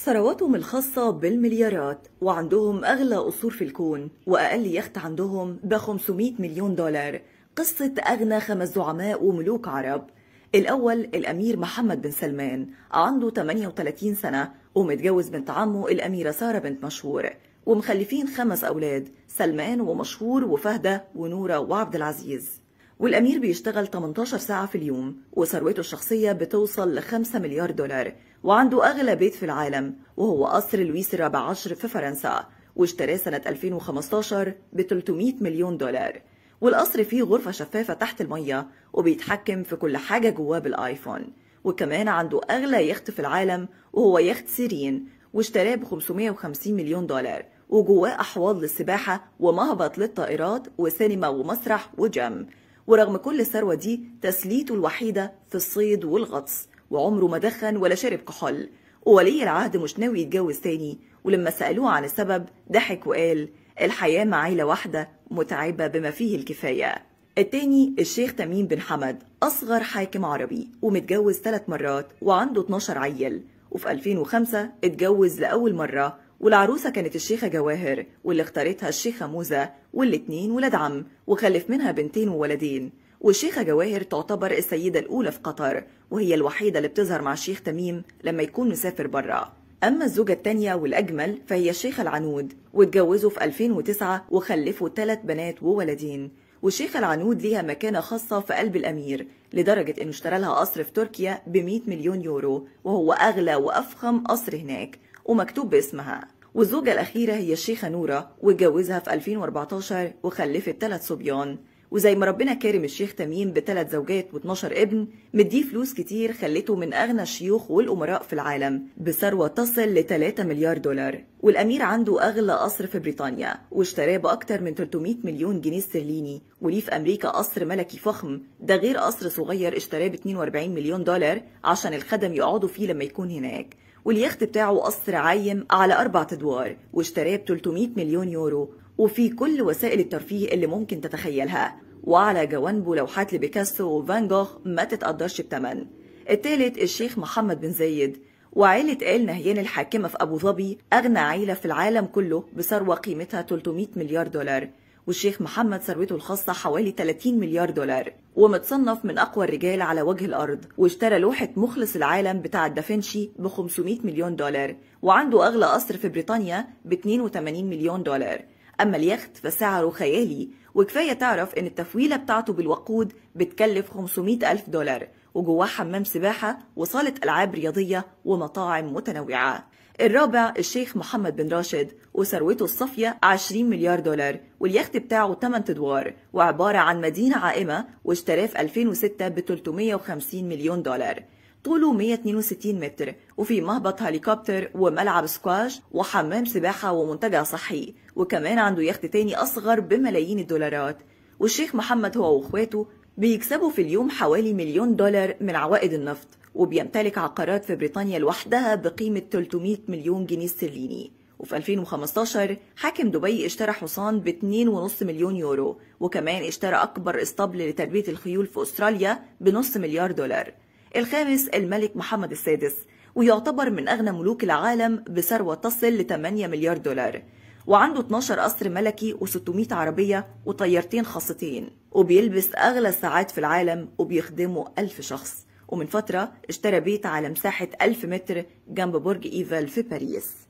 ثرواتهم الخاصة بالمليارات وعندهم أغلى قصور في الكون وأقل يخت عندهم ب 500 مليون دولار قصة أغنى خمس زعماء وملوك عرب الأول الأمير محمد بن سلمان عنده 38 سنة ومتجوز بنت عمه الأميرة سارة بنت مشهور ومخلفين خمس أولاد سلمان ومشهور وفهدة ونورة وعبد العزيز والأمير بيشتغل 18 ساعة في اليوم وثروته الشخصية بتوصل ل 5 مليار دولار وعنده أغلى بيت في العالم وهو قصر لويس الرابع عشر في فرنسا واشتراه سنة 2015 ب 300 مليون دولار والقصر فيه غرفة شفافة تحت المية وبيتحكم في كل حاجة جواه بالآيفون وكمان عنده أغلى يخت في العالم وهو يخت سيرين واشتراه ب 550 مليون دولار وجواه أحواض للسباحة ومهبط للطائرات وسينما ومسرح وجيم ورغم كل الثروة دي تسليته الوحيدة في الصيد والغطس وعمره ما دخن ولا شرب كحول وولي العهد مش ناوي يتجوز تاني ولما سألوه عن السبب ضحك وقال الحياة مع عيلة واحدة متعبة بما فيه الكفاية التاني الشيخ تميم بن حمد أصغر حاكم عربي ومتجوز ثلاث مرات وعنده 12 عيل وفي 2005 اتجوز لأول مرة والعروسة كانت الشيخة جواهر واللي اختارتها الشيخة موزة والاتنين ولاد عم وخلف منها بنتين وولدين والشيخة جواهر تعتبر السيدة الأولى في قطر وهي الوحيدة اللي بتظهر مع الشيخ تميم لما يكون مسافر برا أما الزوجة التانية والأجمل فهي الشيخة العنود واتجوزوا في 2009 وخلفوا ثلاث بنات وولدين والشيخة العنود ليها مكانة خاصة في قلب الأمير لدرجة إنه اشترى لها قصر في تركيا ب 100 مليون يورو وهو أغلى وأفخم قصر هناك ومكتوب باسمها والزوجة الأخيرة هي الشيخة نورة واتجوزها في 2014 وخلفت ثلاث صبيان وزي ما ربنا كرم الشيخ تميم بثلاث زوجات و12 ابن مديه فلوس كتير خلته من أغنى الشيوخ والأمراء في العالم بثروة تصل ل 3 مليار دولار والأمير عنده أغلى قصر في بريطانيا واشتراه بأكتر من 300 مليون جنيه استرليني وليه في أمريكا قصر ملكي فخم ده غير قصر صغير اشتراه ب 42 مليون دولار عشان الخدم يقعدوا فيه لما يكون هناك واليخت بتاعه قصر عايم على أربع أدوار واشتراه ب 300 مليون يورو وفي كل وسائل الترفيه اللي ممكن تتخيلها وعلى جوانبه لوحات لبيكاسو وفان جوخ ما تتقدرش بتمن التالت الشيخ محمد بن زايد وعيلة آل نهيان الحاكمة في أبو ظبي أغنى عيلة في العالم كله بثروة قيمتها 300 مليار دولار والشيخ محمد ثروته الخاصة حوالي 30 مليار دولار ومتصنف من أقوى الرجال على وجه الأرض واشترى لوحة مخلص العالم بتاع دافنشي ب 500 مليون دولار وعنده أغلى قصر في بريطانيا ب 82 مليون دولار أما اليخت فسعره خيالي وكفاية تعرف إن التفويلة بتاعته بالوقود بتكلف 500 ألف دولار وجواه حمام سباحة وصالة ألعاب رياضية ومطاعم متنوعة الرابع الشيخ محمد بن راشد وثروته الصافية 20 مليار دولار واليخت بتاعه 8 أدوار وعبارة عن مدينة عائمة واشتراه في 2006 ب 350 مليون دولار طوله 162 متر وفي مهبط هليكوبتر وملعب سكواش وحمام سباحة ومنتجع صحي وكمان عنده يخت تاني أصغر بملايين الدولارات والشيخ محمد هو واخواته بيكسبوا في اليوم حوالي مليون دولار من عوائد النفط وبيمتلك عقارات في بريطانيا لوحدها بقيمة 300 مليون جنيه استرليني وفي 2015 حاكم دبي اشترى حصان ب 2.5 مليون يورو وكمان اشترى أكبر اسطبل لتربية الخيول في أستراليا بنص مليار دولار الخامس الملك محمد السادس ويعتبر من أغنى ملوك العالم بثروة تصل ل 8 مليار دولار وعنده 12 قصر ملكي و600 عربية وطيارتين خاصتين وبيلبس أغلى الساعات في العالم وبيخدمه ألف شخص ومن فترة اشترى بيت على مساحة ألف متر جنب برج إيفل في باريس